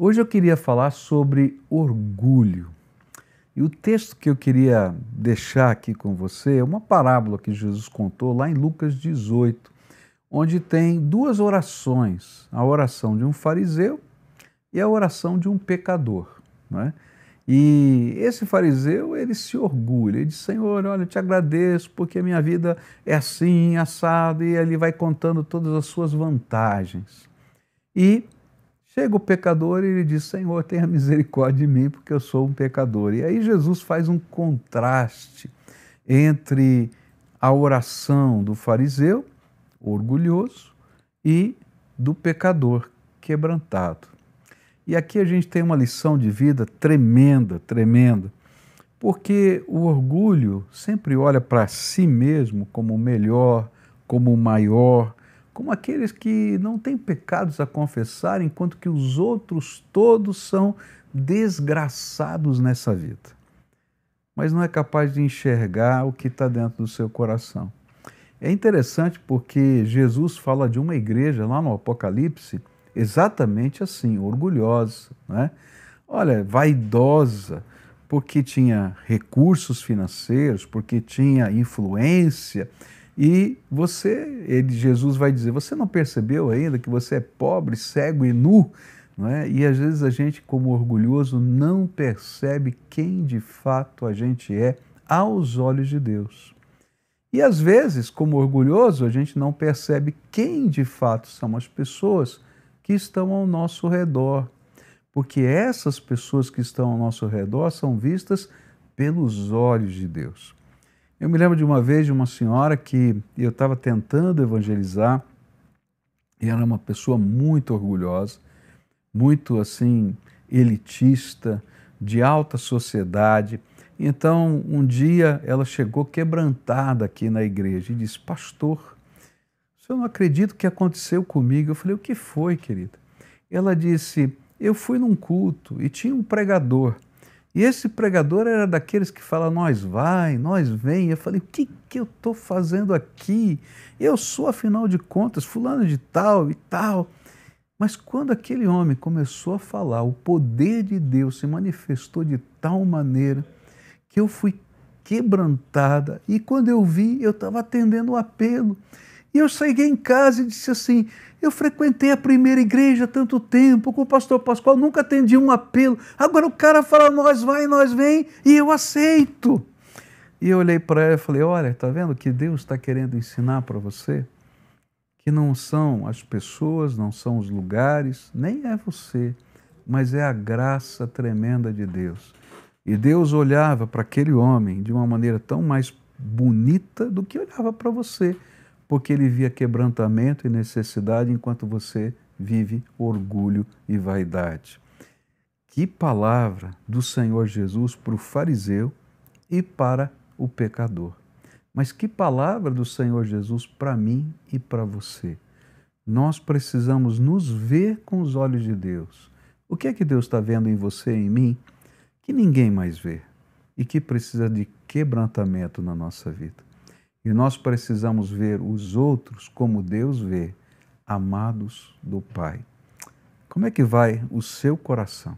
Hoje eu queria falar sobre orgulho. E o texto que eu queria deixar aqui com você é uma parábola que Jesus contou lá em Lucas 18, onde tem duas orações: a oração de um fariseu e a oração de um pecador. Né? E esse fariseu, ele se orgulha, ele diz, Senhor, olha, eu te agradeço porque a minha vida é assim, assada, e ele vai contando todas as suas vantagens. E Chega o pecador e ele diz: Senhor, tenha misericórdia de mim, porque eu sou um pecador. E aí Jesus faz um contraste entre a oração do fariseu, orgulhoso, e do pecador, quebrantado. E aqui a gente tem uma lição de vida tremenda, tremenda, porque o orgulho sempre olha para si mesmo como o melhor, como o maior, como aqueles que não têm pecados a confessar, enquanto que os outros todos são desgraçados nessa vida. Mas não é capaz de enxergar o que está dentro do seu coração. É interessante porque Jesus fala de uma igreja lá no Apocalipse exatamente assim, orgulhosa, né? olha, vaidosa, porque tinha recursos financeiros, porque tinha influência, e você, ele, Jesus vai dizer, você não percebeu ainda que você é pobre, cego e nu? Não é? E às vezes a gente, como orgulhoso, não percebe quem de fato a gente é aos olhos de Deus. E às vezes, como orgulhoso, a gente não percebe quem de fato são as pessoas que estão ao nosso redor. Porque essas pessoas que estão ao nosso redor são vistas pelos olhos de Deus. Eu me lembro de uma vez de uma senhora que eu estava tentando evangelizar e era é uma pessoa muito orgulhosa, muito assim elitista, de alta sociedade. Então, um dia ela chegou quebrantada aqui na igreja e disse: "Pastor, eu não acredito que aconteceu comigo". Eu falei: "O que foi, querida?". Ela disse: "Eu fui num culto e tinha um pregador e esse pregador era daqueles que fala nós vai, nós vem. Eu falei, o que, que eu estou fazendo aqui? Eu sou, afinal de contas, fulano de tal e tal. Mas quando aquele homem começou a falar, o poder de Deus se manifestou de tal maneira que eu fui quebrantada. E quando eu vi, eu estava atendendo o apelo. E eu cheguei em casa e disse assim: eu frequentei a primeira igreja tanto tempo, com o pastor Pascoal, nunca atendi um apelo. Agora o cara fala, nós vai, nós vem, e eu aceito. E eu olhei para ela e falei: olha, está vendo que Deus está querendo ensinar para você? Que não são as pessoas, não são os lugares, nem é você, mas é a graça tremenda de Deus. E Deus olhava para aquele homem de uma maneira tão mais bonita do que olhava para você porque ele via quebrantamento e necessidade enquanto você vive orgulho e vaidade. Que palavra do Senhor Jesus para o fariseu e para o pecador. Mas que palavra do Senhor Jesus para mim e para você. Nós precisamos nos ver com os olhos de Deus. O que é que Deus está vendo em você e em mim que ninguém mais vê e que precisa de quebrantamento na nossa vida? E nós precisamos ver os outros como Deus vê, amados do Pai. Como é que vai o seu coração?